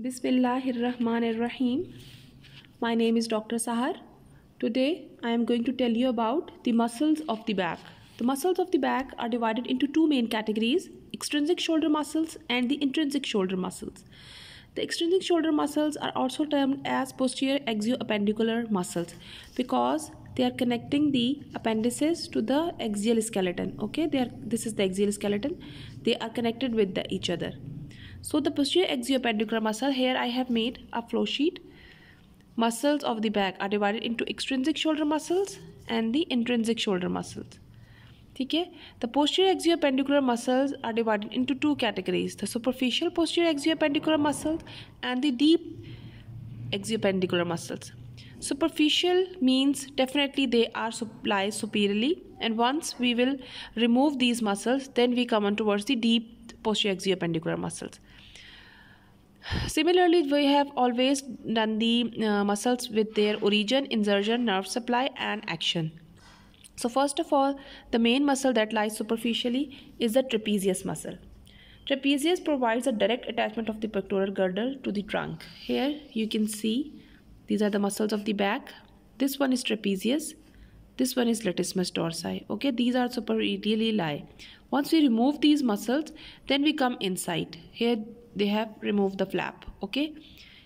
Bismillahirrahmanirrahim. My name is Dr. Sahar. Today I am going to tell you about the muscles of the back. The muscles of the back are divided into two main categories, extrinsic shoulder muscles and the intrinsic shoulder muscles. The extrinsic shoulder muscles are also termed as posterior axioappendicular muscles because they are connecting the appendices to the axial skeleton. Okay, they are, this is the axial skeleton. They are connected with the, each other. So the posterior axiopedicular muscle, here I have made a flow sheet. Muscles of the back are divided into extrinsic shoulder muscles and the intrinsic shoulder muscles. Okay. The posterior axiopendicular muscles are divided into two categories the superficial posterior axiopendicular muscles and the deep axiopendicular muscles superficial means definitely they are supplied superiorly and once we will remove these muscles then we come on towards the deep posterior axiopendicular muscles Similarly, we have always done the uh, muscles with their origin, insertion, nerve supply, and action. So, first of all, the main muscle that lies superficially is the trapezius muscle. Trapezius provides a direct attachment of the pectoral girdle to the trunk. Here you can see these are the muscles of the back. This one is trapezius. This one is latissimus dorsi. Okay, these are superradially lie. Once we remove these muscles, then we come inside. Here they have removed the flap okay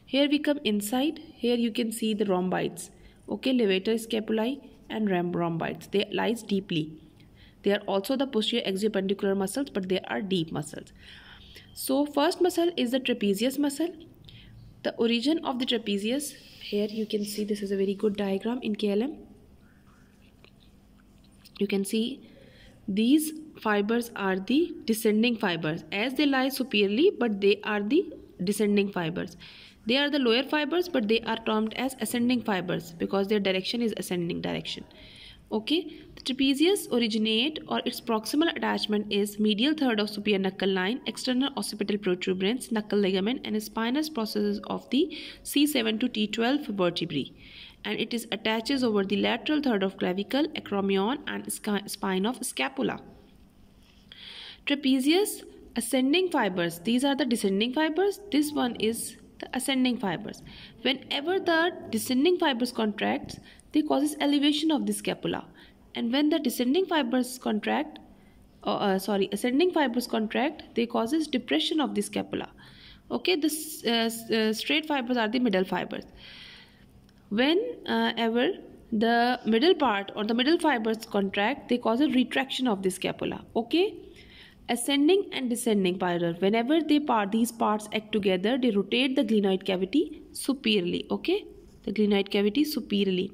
here we come inside here you can see the rhomboids okay levator scapulae and rhomboids they lies deeply they are also the posterior exopendicular muscles but they are deep muscles so first muscle is the trapezius muscle the origin of the trapezius here you can see this is a very good diagram in KLM you can see these fibers are the descending fibers as they lie superiorly but they are the descending fibers they are the lower fibers but they are termed as ascending fibers because their direction is ascending direction okay the trapezius originate or its proximal attachment is medial third of superior knuckle line external occipital protuberance knuckle ligament and spinous processes of the c7 to t12 vertebrae and it is attaches over the lateral third of clavicle acromion and spine of scapula Trapezius, ascending fibers. These are the descending fibers. This one is the ascending fibers. Whenever the descending fibers contracts, they causes elevation of the scapula. And when the descending fibers contract, uh, uh, sorry, ascending fibers contract, they causes depression of the scapula. Okay, This uh, uh, straight fibers are the middle fibers. Whenever uh, the middle part or the middle fibers contract, they cause a retraction of the scapula. Okay, ascending and descending pyra. Whenever they part these parts act together, they rotate the glenoid cavity superiorly. Okay, the glenoid cavity superiorly.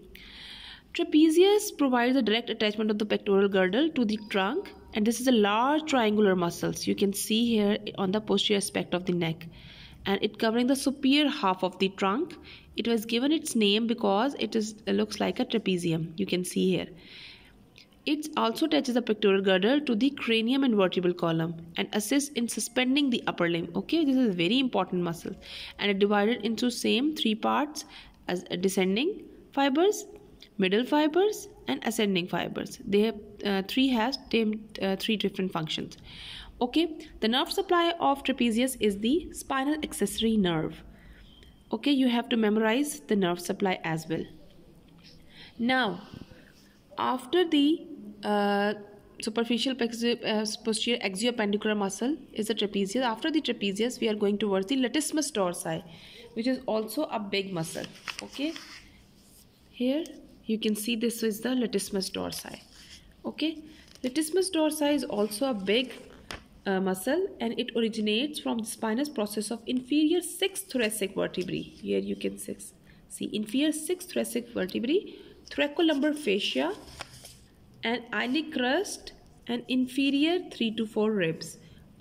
Trapezius provides a direct attachment of the pectoral girdle to the trunk, and this is a large triangular muscles you can see here on the posterior aspect of the neck, and it covering the superior half of the trunk. It was given its name because it is it looks like a trapezium. You can see here. It also touches the pectoral girdle to the cranium and vertebral column and assists in suspending the upper limb. Okay, this is very important muscle and it divided into same three parts as descending fibers, middle fibers and ascending fibers. They have uh, three has uh, three different functions. Okay, the nerve supply of trapezius is the spinal accessory nerve. Okay, you have to memorize the nerve supply as well. Now, after the uh, superficial uh, posterior axioppendicular muscle is the trapezius. After the trapezius, we are going towards the latissimus dorsi, which is also a big muscle. Okay, here you can see this is the latissimus dorsi. Okay, latissimus dorsi is also a big uh, muscle and it originates from the spinous process of inferior six thoracic vertebrae. Here you can see inferior six thoracic vertebrae, thoracolumbar fascia, an iliac crest and inferior 3 to 4 ribs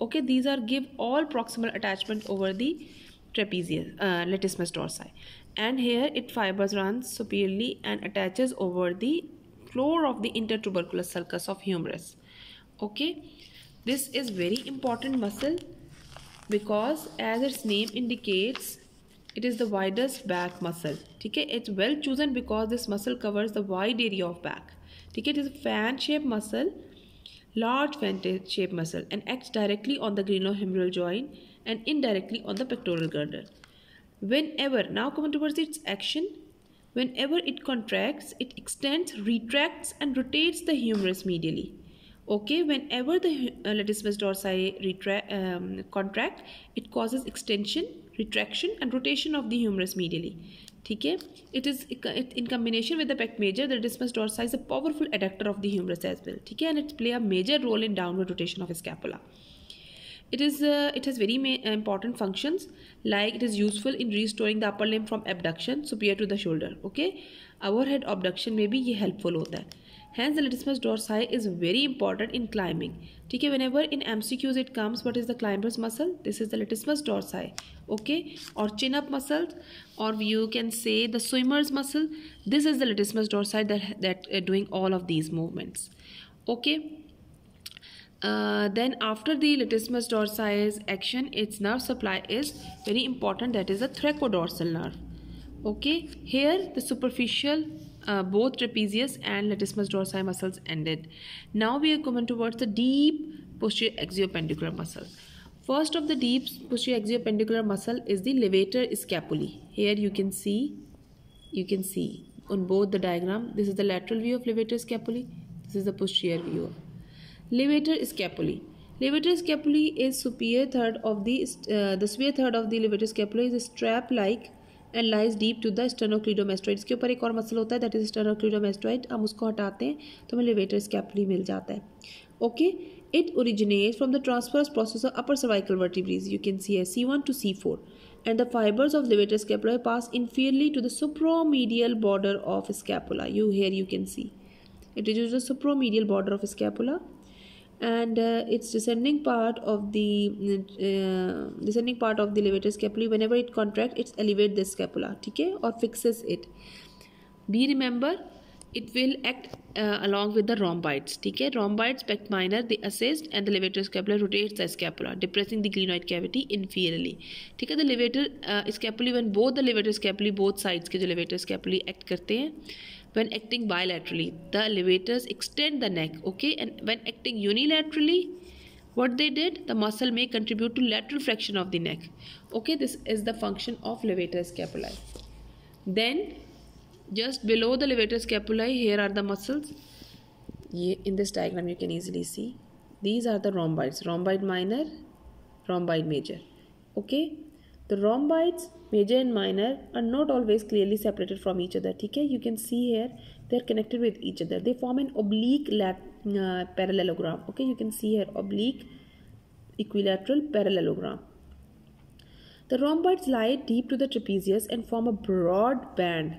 okay these are give all proximal attachment over the trapezius uh, latissimus dorsi and here it fibers runs superiorly and attaches over the floor of the intertubercular sulcus of humerus okay this is very important muscle because as its name indicates it is the widest back muscle okay it's well chosen because this muscle covers the wide area of back ठीक is it is fan shape large fan shaped muscle and acts directly on the glenohumeral joint and indirectly on the pectoral girdle. Whenever, now coming towards its action, whenever it contracts, it extends, retracts, and rotates the humerus medially. Okay, whenever the uh, latissimus dorsi um, contract, it causes extension, retraction, and rotation of the humerus medially. ठीक है it is in combination with the major the latissimus dorsi is a powerful adductor of the humerus as well ठीक है and it's play a major role in downward rotation of scapula it is it has very important function like it is useful in restoring the upper limb from abduction superior to the shoulder okay overhead abduction में भी ये helpful होता है Hence, the latissimus dorsi is very important in climbing. Okay, whenever in MCQs it comes, what is the climber's muscle? This is the latissimus dorsi. Okay, or chin up muscle, or you can say the swimmer's muscle. This is the latissimus dorsi that, that uh, doing all of these movements. Okay. Uh, then after the latissimus dorsi's action its nerve supply is very important that is the thoracodorsal nerve okay here the superficial uh, both trapezius and latissimus dorsi muscles ended. Now we are coming towards the deep posterior axiopendicular muscle. First of the deep posterior axiopendicular muscle is the levator scapulae. Here you can see, you can see on both the diagram. This is the lateral view of levator scapulae. This is the posterior view. Levator scapulae. Levator scapulae is superior third of the uh, the superior third of the levator scapulae is strap-like and lies deep to the sternocleidomastoid इसके ऊपर एक और muscle होता है that is स्टर्नोक्लीडोमेस्ट्रॉइड हम उसको हटाते हैं तो हमें लेवेटर स्कैपली मिल जाता है okay it originate from the transverse process of upper cervical vertebrae you can see है C one to C four and the fibres of levator scapula pass inferiorly to the superomedial border of scapula you here you can see it is the superomedial border of scapula and uh, its descending part of the uh, descending part of the levator scapula whenever it contract it elevate the scapula okay or fixes it be remember it will act uh, along with the rhomboids okay rhomboids pec minor they assist and the levator scapula rotates the scapula depressing the glenoid cavity inferiorly okay the levator uh, scapula when both the levator scapula both sides ke jo levator scapula act karte hain when acting bilaterally the elevators extend the neck okay and when acting unilaterally what they did the muscle may contribute to lateral flexion of the neck okay this is the function of levator scapulae then just below the levator scapulae here are the muscles in this diagram you can easily see these are the rhomboids rhomboid minor rhomboid major okay the rhomboids, major and minor, are not always clearly separated from each other. Okay? You can see here they are connected with each other. They form an oblique lap, uh, parallelogram. Okay, you can see here oblique equilateral parallelogram. The rhomboids lie deep to the trapezius and form a broad band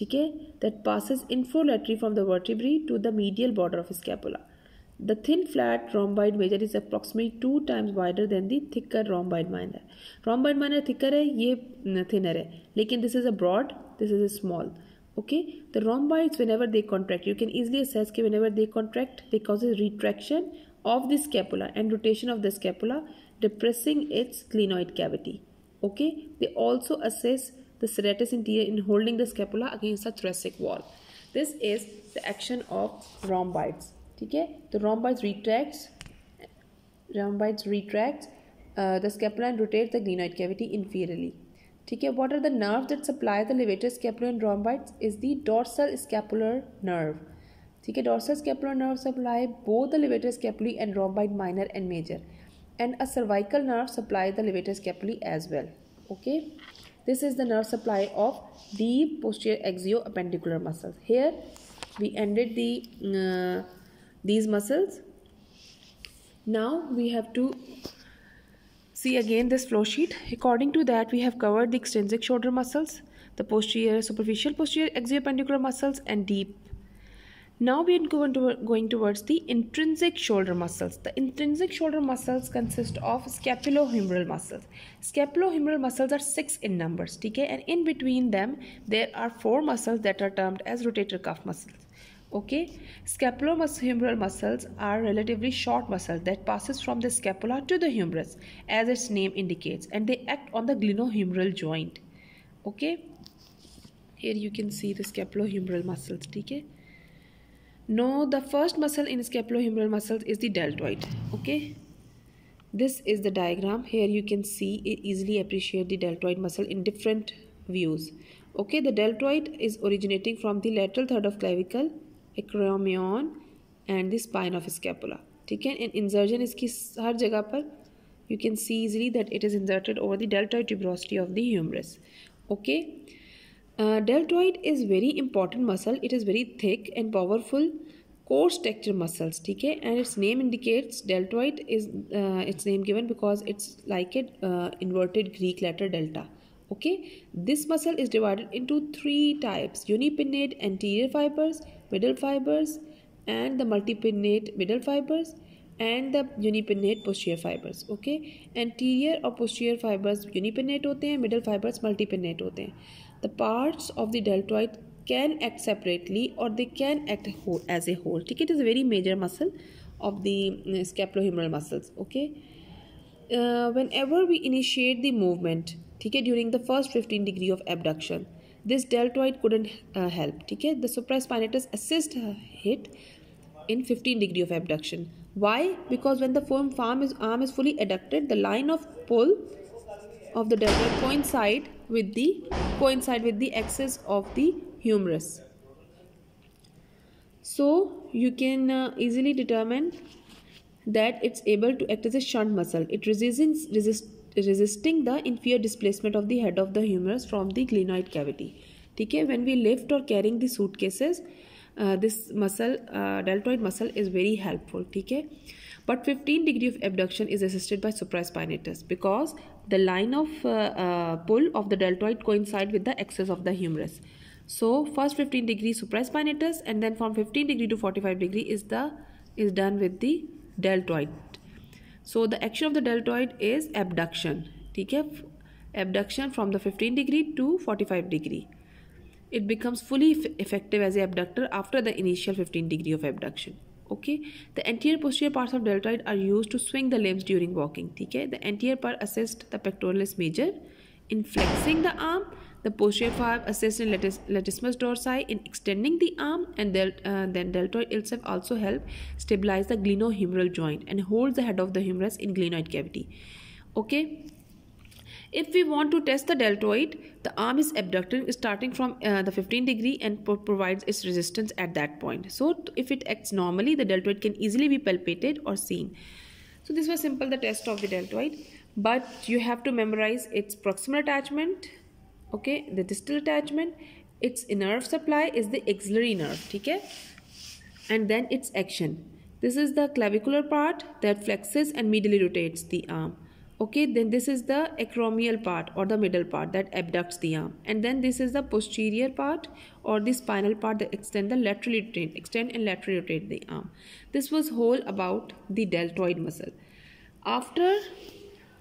okay, that passes infralaterally from the vertebrae to the medial border of the scapula. The thin flat rhomboid major is approximately two times wider than the thicker rhomboid minor. Rhomboid minor thicker है ये thinner है लेकिन this is a broad, this is a small. Okay, the rhomboids whenever they contract, you can easily assess कि whenever they contract, they causes retraction of the scapula and rotation of the scapula, depressing its glenoid cavity. Okay, they also assess the serratus interior in holding the scapula against the thoracic wall. This is the action of rhomboids. ठीक है rhomboids retracts rhomboids retracts uh, the scapula and rotates the glenoid cavity inferiorly ठीक है what are the nerves that supply the levator scapula and rhomboids is the dorsal scapular nerve ठीक है dorsal scapular nerve supply both the levator scapulae and rhomboid minor and major and a cervical nerve supply the levator scapulae as well okay this is the nerve supply of the posterior axioappendicular muscles here we ended the uh, these muscles. Now we have to see again this flow sheet. According to that, we have covered the extrinsic shoulder muscles, the posterior, superficial posterior axiopendicular muscles and deep. Now we are going, to, going towards the intrinsic shoulder muscles. The intrinsic shoulder muscles consist of scapulohumeral muscles. Scapulohumeral muscles are six in numbers, okay? And in between them, there are four muscles that are termed as rotator cuff muscles okay scapulohumeral muscles are relatively short muscles that passes from the scapula to the humerus as its name indicates and they act on the glenohumeral joint okay here you can see the scapulohumeral muscles okay now the first muscle in scapulohumeral muscles is the deltoid okay this is the diagram here you can see it easily appreciate the deltoid muscle in different views okay the deltoid is originating from the lateral third of clavicle acromion and the spine of scapula ठीक है and insertion इसकी हर जगह पर you can see easily that it is inserted over the deltoid tuberosity of the humerus okay deltoid is very important muscle it is very thick and powerful coarse texture muscles okay and its name indicates deltoid is uh, its name given because it's like it uh, inverted greek letter delta okay this muscle is divided into three types unipinnate anterior fibers middle fibers and the multipinnate middle fibers and the unipinnate posterior fibers okay anterior or posterior fibers unipinnate hote hain middle fibers multipinnate hote hain the parts of the deltoid can act separately or they can act as a whole okay it is a very major muscle of the uh, scapulohumeral muscles okay uh, whenever we initiate the movement okay during the first 15 degree of abduction this deltoid couldn't uh, help. Okay, The supraspinatus assist uh, hit in 15 degree of abduction. Why? Because when the firm arm is, arm is fully abducted, the line of pull of the deltoid coincide with the coincide with the axis of the humerus. So you can uh, easily determine that it's able to act as a shunt muscle. It resists, resist, resisting the inferior displacement of the head of the humerus from the glenoid cavity Okay, when we lift or carrying the suitcases uh, this muscle uh, deltoid muscle is very helpful Okay, but 15 degree of abduction is assisted by supraspinatus because the line of uh, uh, pull of the deltoid coincide with the axis of the humerus so first 15 degree supraspinatus and then from 15 degree to 45 degree is the is done with the deltoid so the action of the deltoid is abduction ठीक abduction from the 15 degree to 45 degree it becomes fully effective as a abductor after the initial 15 degree of abduction okay the anterior posterior parts of deltoid are used to swing the limbs during walking Okay, the anterior part assists the pectoralis major in flexing the arm the posterior five assists in latissimus dorsi in extending the arm and del uh, then deltoid itself also help stabilize the glenohumeral joint and holds the head of the humerus in glenoid cavity. Okay. If we want to test the deltoid, the arm is abducted starting from uh, the 15 degree and pro provides its resistance at that point. So if it acts normally, the deltoid can easily be palpated or seen. So this was simple the test of the deltoid but you have to memorize its proximal attachment okay the distal attachment its nerve supply is the axillary nerve ठीक and then its action this is the clavicular part that flexes and medially rotates the arm okay then this is the acromial part or the middle part that abducts the arm and then this is the posterior part or the spinal part that extend the laterally rotate extend and laterally rotate the arm this was whole about the deltoid muscle after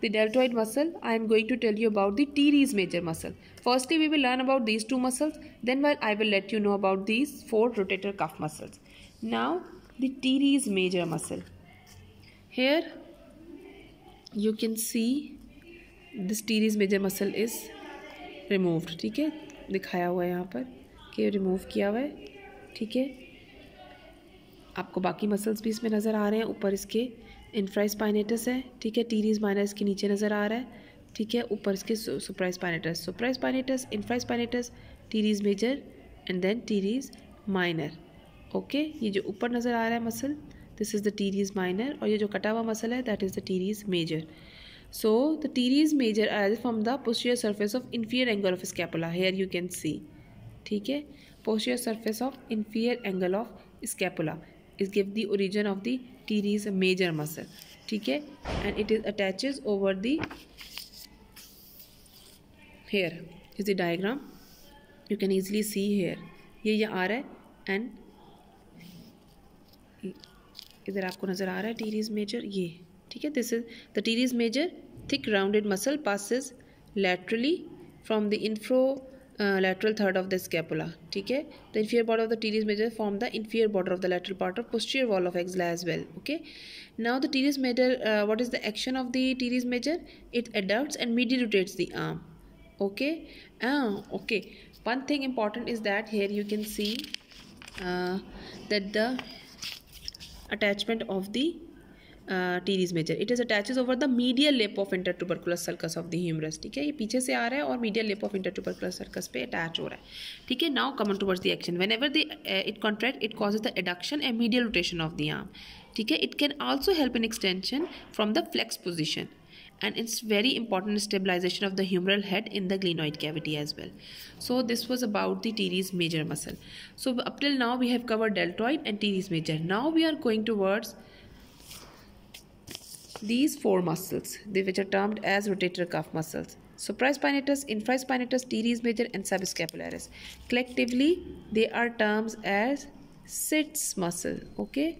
the deltoid muscle, I am going to tell you about the teres major muscle. Firstly, we will learn about these two muscles. Then while I will let you know about these four rotator cuff muscles. Now, the teres major muscle. Here, you can see this teres major muscle is removed. theek hai दिखाया हुआ है यहाँ पर कि remove किया हुआ है ठीक है आपको बाकी मसल्स भी इसमें नज़र आ रहे हैं ऊपर इसके इनफ्राइज पाइनेटस है ठीक है टीरीज माइनस के नीचे नज़र आ रहा है ठीक है ऊपर इसके supraspinatus supraspinatus infraspinatus teres major and then teres minor okay ये जो ऊपर नज़र आ रहा है muscle this is the teres minor और ये जो कटा हुआ मसल है that is the teres major so the teres major arises from the posterior surface of inferior angle of scapula here you can see ठीक है posterior surface of inferior angle of scapula is give the origin of the teres is a major muscle ठीक है and it is attach over the here is the diagram you can easily see here ये ये आ रहा है and इधर आपको नज़र आ रहा है टीरीज मेजर ये ठीक है this is the teres major thick rounded muscle passes laterally from the inferior Uh, lateral third of the scapula Okay. the inferior border of the teres major form the inferior border of the lateral part of posterior wall of axilla as well okay now the teres major uh, what is the action of the teres major it adducts and medirotates the arm okay ah okay one thing important is that here you can see uh, that the attachment of the teres major it is attaches over the medial lip of intertubercular sulcus of the humerus ठीक है ये पीछे से आ रहा है और medial lip of intertubercular sulcus पे attach हो रहा है ठीक है now come on towards the action whenever the it contract it causes the adduction and medial rotation of the arm ठीक है it can also help in extension from the flex position and it's very important stabilization of the humeral head in the glenoid cavity as well so this was about the teres major muscle so uptill now we have covered deltoid and teres major now we are going towards These four muscles, they which are termed as rotator cuff muscles. Supraspinatus, infraspinatus, teres major and subscapularis. Collectively, they are termed as sits muscle. Okay,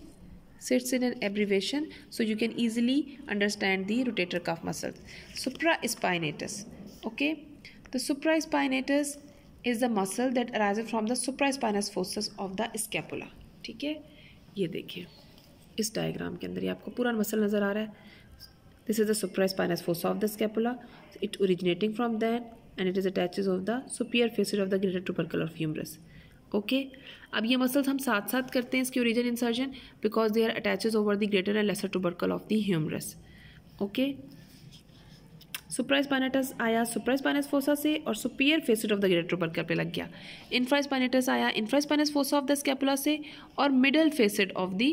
sits in an abbreviation so you can easily understand the rotator cuff muscles Supraspinatus. Okay, the supraspinatus is the muscle that arises from the supraspinous fossa of the scapula. ठीक है ये देखिए इस diagram के अंदर ये आपको पूरा मसल नज़र आ रहा है this is the supraspinous fossa of the scapula it originating from then and it is attaches of the superior face of the greater tubercle of humerus okay अब ये मसल्स हम साथ साथ करते हैं इसकी origin insertion because they are attaches over the greater and lesser tubercle of the humerus okay supraspinatus आया supraspinous fossa से और superior facet of the greater open cap पे लग गया इन्फ्राइसपाइनेटस आया infraspinous fossa of the scapula से और middle facet of the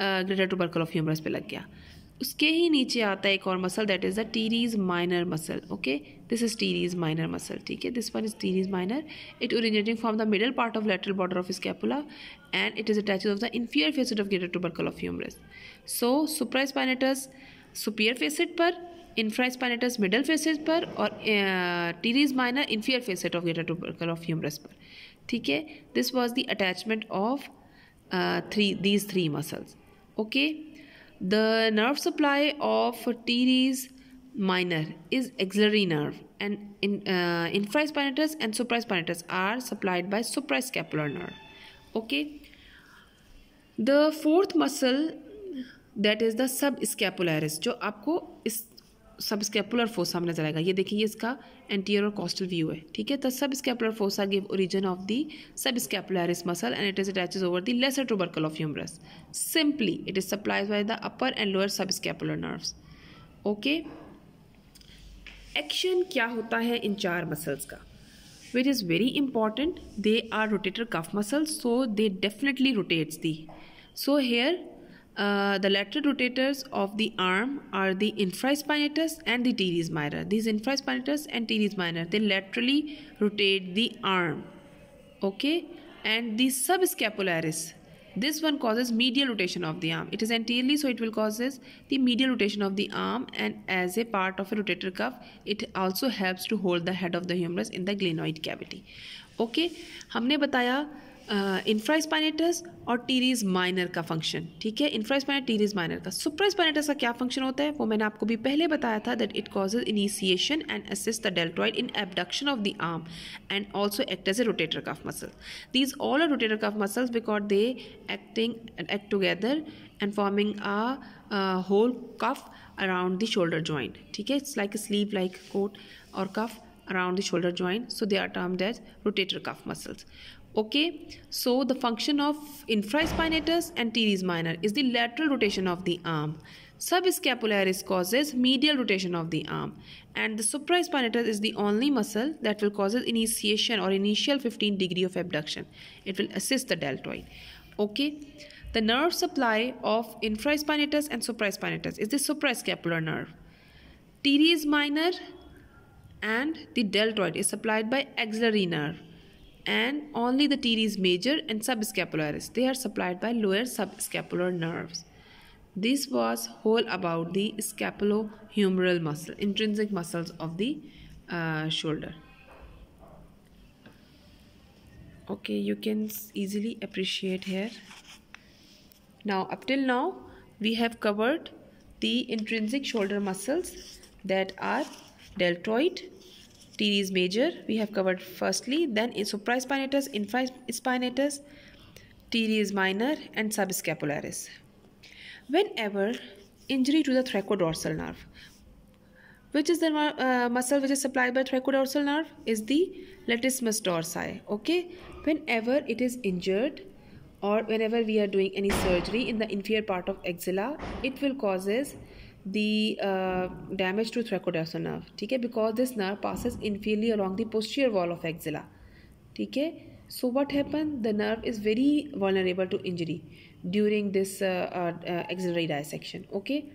greater tubercle of humerus पे लग गया उसके ही नीचे आता है एक और muscle that is the teres minor muscle okay this is teres minor muscle ठीक है this one is teres minor it originating from the middle part of lateral border of scapula and it is attach of the inferior facet of greater tubercle of humerus so supraspinatus superior facet पर infraspinatus middle faces पर और teres minor inferior facet of greater tubercle of humerus पर ठीक है this was the attachment of three these three muscles okay the nerve supply of teres minor is axillary nerve and infraspinatus and supraspinatus are supplied by suprascapular nerve okay the fourth muscle that is the subscapularis जो आपको सब subscapular fossa में नजर आएगा ये देखिए ये इसका एंटीरियर और कॉस्टल व्यू है ठीक है द तो subscapular fossa give origin of the subscapularis muscle and it is attaches over the lesser tubercle of humerus simply it is supplies by the upper and lower subscapular nerves okay action क्या होता है इन चार muscles का which is very important they are rotator cuff muscles so they definitely rotates the so here the lateral rotators of the arm are the infraspinatus and the teres minor. These infraspinatus and teres minor, they laterally rotate the arm. Okay. And the subscapularis, this one causes medial rotation of the arm. It is anteriorly, so it will causes the medial rotation of the arm and as a part of a rotator cuff, it also helps to hold the head of the humerus in the glenoid cavity. Okay. हमने बताया infra uh, और teres minor का function ठीक है infra teres minor का सुप्रा का क्या function होता है वो मैंने आपको भी पहले बताया था that it causes initiation and assist the deltoid in abduction of the arm and also act as a rotator cuff muscle these all are rotator cuff muscles because they acting act together and forming a whole cuff around the shoulder joint ठीक है it's like a sleeve like coat और cuff around the shoulder joint so they are termed as rotator cuff muscles Okay, so the function of infraspinatus teres minor is the lateral rotation of the arm. Subscapularis causes medial rotation of the arm. And the supraspinatus is the only muscle that will cause initiation or initial 15 degree of abduction. It will assist the deltoid. Okay, the nerve supply of infraspinatus and supraspinatus is the suprascapular nerve. Teres minor and the deltoid is supplied by axillary nerve and only the teres major and subscapularis. They are supplied by lower subscapular nerves. This was whole about the scapulohumeral muscle, intrinsic muscles of the uh, shoulder. Okay, you can easily appreciate here. Now, up till now, we have covered the intrinsic shoulder muscles that are deltoid, teres major we have covered firstly then supraspinatus infraspinatus teres minor and subscapularis whenever injury to the thoracodorsal nerve which is the uh, muscle which is supplied by thoracodorsal nerve is the latissimus dorsi okay whenever it is injured or whenever we are doing any surgery in the inferior part of axilla it will causes the uh, damage to thoracodorsal nerve okay? because this nerve passes inferiorly along the posterior wall of axilla okay? so what happened the nerve is very vulnerable to injury during this uh, uh, axillary dissection okay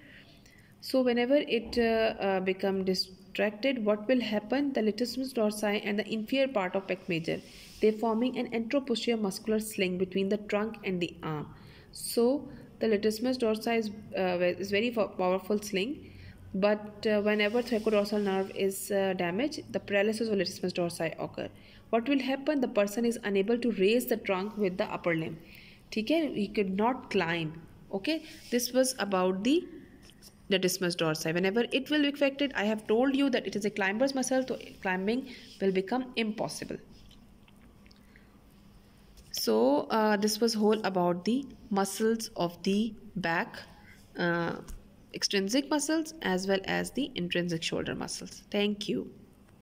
so whenever it uh, uh, become distracted what will happen the latissimus dorsi and the inferior part of pec major they forming an anteroposterior muscular sling between the trunk and the arm so the latissimus dorsi is, uh, is very powerful sling, but uh, whenever thoracodorsal nerve is uh, damaged, the paralysis of latissimus dorsi occur. What will happen? The person is unable to raise the trunk with the upper limb. Okay, he could not climb. Okay, this was about the latissimus dorsi. Whenever it will be affected, I have told you that it is a climber's muscle, so climbing will become impossible so uh, this was whole about the muscles of the back uh, extrinsic muscles as well as the intrinsic shoulder muscles thank you